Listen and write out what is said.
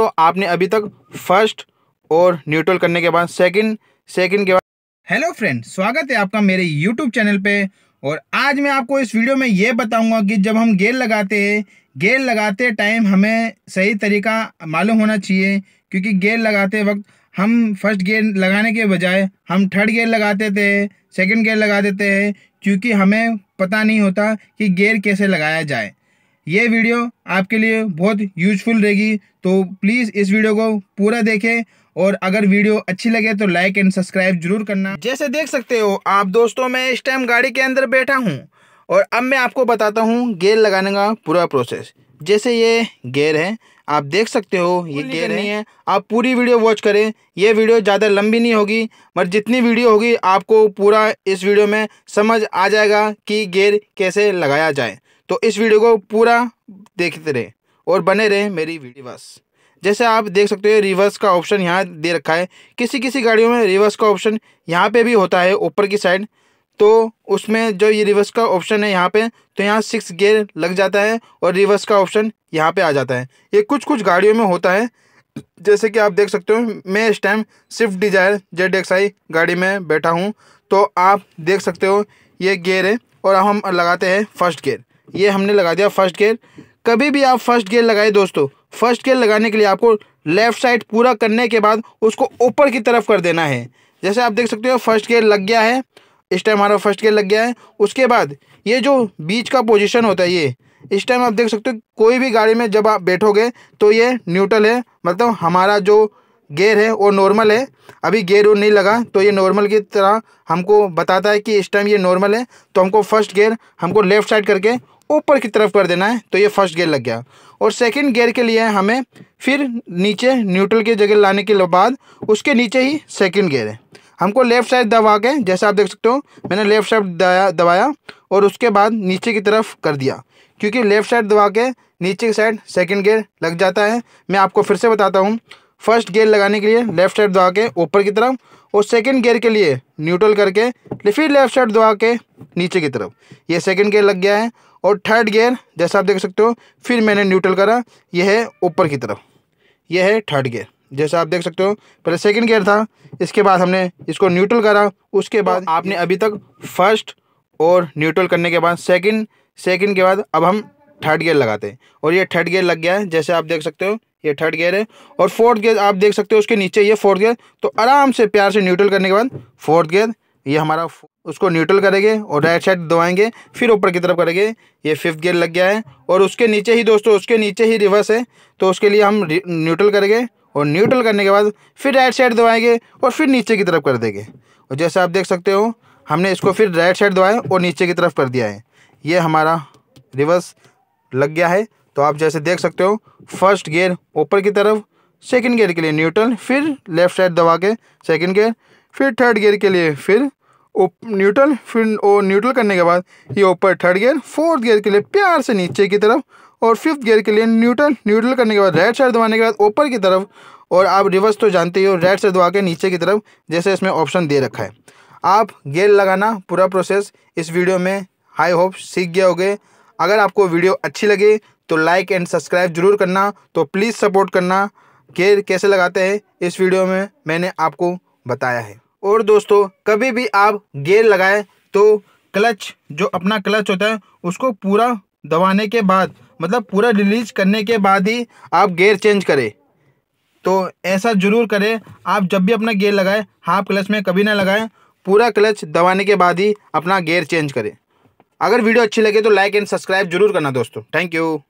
दोस्तों आपने अभी तक फर्स्ट और न्यूट्रल करने के बाद सेकंड सेकंड के बाद हेलो फ्रेंड स्वागत है आपका मेरे यूट्यूब चैनल पे और आज मैं आपको इस वीडियो में ये बताऊंगा कि जब हम गेयर लगाते हैं गेयर लगाते टाइम हमें सही तरीका मालूम होना चाहिए क्योंकि गेयर लगाते वक्त हम फर्स्ट गेयर लगाने के बजाय हम थर्ड गेयर लगा देते हैं सेकेंड गेयर लगा देते हैं क्योंकि हमें पता नहीं होता कि गेयर कैसे लगाया जाए ये वीडियो आपके लिए बहुत यूजफुल रहेगी तो प्लीज़ इस वीडियो को पूरा देखें और अगर वीडियो अच्छी लगे तो लाइक एंड सब्सक्राइब जरूर करना जैसे देख सकते हो आप दोस्तों मैं इस टाइम गाड़ी के अंदर बैठा हूँ और अब मैं आपको बताता हूँ गेयर लगाने का पूरा प्रोसेस जैसे ये गेयर है आप देख सकते हो ये गेयर नहीं है आप पूरी वीडियो वॉच करें ये वीडियो ज़्यादा लंबी नहीं होगी मगर जितनी वीडियो होगी आपको पूरा इस वीडियो में समझ आ जाएगा कि गेयर कैसे लगाया जाए तो इस वीडियो को पूरा देखते रहें और बने रहें मेरी बस जैसे आप देख सकते हो रिवर्स का ऑप्शन यहाँ दे रखा है किसी किसी गाड़ियों में रिवर्स का ऑप्शन यहाँ पे भी होता है ऊपर की साइड तो उसमें जो ये रिवर्स का ऑप्शन है यहाँ पे तो यहाँ सिक्स गेयर लग जाता है और रिवर्स का ऑप्शन यहाँ पे आ जाता है ये कुछ कुछ गाड़ियों में होता है जैसे कि आप देख सकते हो मैं इस time Swift Dzire Z X I गाड़ी में बैठा हूँ तो आप देख सकते हो ये गेयर है और हम लगाते हैं फर्स्ट गेयर ये हमने लगा दिया फर्स्ट गेयर कभी भी आप फर्स्ट गेयर लगाए दोस्तों फर्स्ट गेयर लगाने के लिए आपको लेफ़्ट साइड पूरा करने के बाद उसको ऊपर की तरफ कर देना है जैसे आप देख सकते हो फर्स्ट गेयर लग गया है इस टाइम हमारा फर्स्ट गेयर लग गया है उसके बाद ये जो बीच का पोजीशन होता है ये इस टाइम आप देख सकते हो कोई भी गाड़ी में जब आप बैठोगे तो ये न्यूट्रल है मतलब हमारा जो गेयर है वो नॉर्मल है अभी गेयर वो नहीं लगा तो ये नॉर्मल की तरह हमको बताता है कि इस टाइम ये नॉर्मल है तो हमको फर्स्ट गेयर हमको लेफ़्ट साइड करके ऊपर की तरफ कर देना है तो ये फर्स्ट गेयर लग गया और सेकंड गेयर के लिए हमें फिर नीचे न्यूट्रल की जगह लाने के बाद उसके नीचे ही सेकंड गेयर है हमको लेफ़्ट साइड दबा के जैसा आप देख सकते हो मैंने लेफ़्ट साइड दबाया दबाया और उसके बाद नीचे की तरफ कर दिया क्योंकि लेफ़्ट साइड दबा के नीचे की साइड सेकेंड गेयर लग जाता है मैं आपको फिर से बताता हूँ फर्स्ट गेयर लगाने के लिए लेफ़्ट साइड दबा के ऊपर की तरफ और सेकेंड गेयर के लिए न्यूट्रल करके फिर लेफ़्ट साइड दबा के नीचे की तरफ ये सेकेंड गेयर लग गया है और थर्ड गेयर जैसा आप देख सकते हो फिर मैंने न्यूट्रल करा यह है ऊपर की तरफ यह है थर्ड गेयर जैसा आप देख सकते हो पहले सेकंड गियर था इसके बाद हमने इसको न्यूट्रल करा उसके बाद आपने अभी तक फर्स्ट और न्यूट्रल करने के बाद सेकंड सेकंड के बाद अब हम थर्ड गियर लगाते हैं और ये थर्ड गियर लग गया है जैसे आप देख सकते हो ये थर्ड गियर है और फोर्थ गियर आप देख सकते हो उसके नीचे ये फोर्थ गियर तो आराम से प्यार से न्यूट्रल करने के बाद फोर्थ गियर ये हमारा उसको न्यूट्रल करेंगे और राइट साइड दबाएंगे फिर ऊपर की तरफ करेंगे ये फिफ्थ गियर लग गया है और उसके नीचे ही दोस्तों उसके नीचे ही रिवर्स है तो उसके लिए हम न्यूट्रल करेंगे और न्यूट्रल करने के बाद फिर राइट साइड दबाएंगे और फिर नीचे की तरफ कर देंगे और जैसे आप देख सकते हो हमने इसको फिर राइट साइड दबाया और नीचे की तरफ कर दिया है ये हमारा रिवर्स लग गया है तो आप जैसे देख सकते हो फर्स्ट गेयर ऊपर की तरफ सेकंड गेयर के लिए न्यूट्रल फिर लेफ्ट साइड दबा के सेकंड गेयर फिर थर्ड गेयर के लिए फिर न्यूट्रल फिर वो न्यूट्रल करने के बाद ये ऊपर थर्ड गियर फोर्थ गियर के लिए प्यार से नीचे की तरफ और फिफ्थ गियर के लिए न्यूट्रल न्यूट्रल करने के बाद रेड साइड दबाने के बाद ऊपर की तरफ और आप रिवर्स तो जानते ही हो रेड साइड दबा के नीचे की तरफ जैसे इसमें ऑप्शन दे रखा है आप गेयर लगाना पूरा प्रोसेस इस वीडियो में हाई होप सीख गए होगे अगर आपको वीडियो अच्छी लगे तो लाइक एंड सब्सक्राइब जरूर करना तो प्लीज़ सपोर्ट करना गेयर कैसे लगाते हैं इस वीडियो में मैंने आपको बताया है और दोस्तों कभी भी आप गेयर लगाए तो क्लच जो अपना क्लच होता है उसको पूरा दबाने के बाद मतलब पूरा रिलीज करने के बाद ही आप गेयर चेंज करें तो ऐसा ज़रूर करें आप जब भी अपना गेयर लगाएं हाफ क्लच में कभी ना लगाएं पूरा क्लच दबाने के बाद ही अपना गेयर चेंज करें अगर वीडियो अच्छी लगे तो लाइक एंड सब्सक्राइब जरूर करना दोस्तों थैंक यू